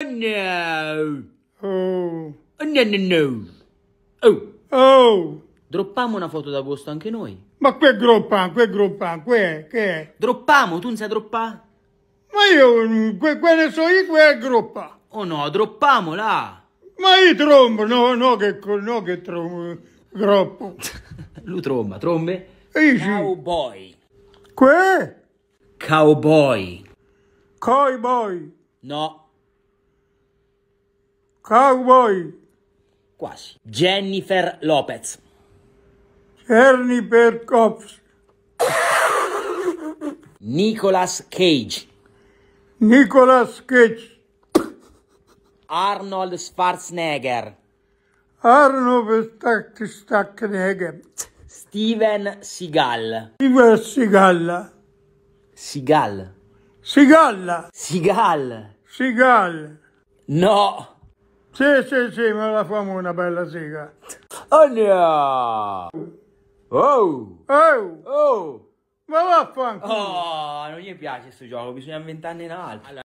Oh. No. Oh. No, no, no. Oh. Oh. Droppiamo una foto d'agosto anche noi. Ma che groppa, che groppa, che, che? Droppiamo, tu non sai droppà? Ma io, que, que ne so io, che è groppa. Oh no, droppamola. Ma io trombo, no, no che, no che trombo, groppo. Lui tromba, trombe? Ehi, Cowboy. Che? Cowboy. Cowboy. No. Cowboy. Quasi. Jennifer Lopez. Jennifer Cops. Nicolas Cage. Nicolas Cage. Arnold Schwarzenegger. Arnold Schwarzenegger. Steven Seagal. Steven Seagal. Seagal. Sigalla. Sigal. Sigal. No. Sì, sì, sì, me la famo una bella siga. Anna! Oh! Oh! Oh! Ma vaffanculo! Oh, non gli piace questo gioco, bisogna inventarne un altro. Allora.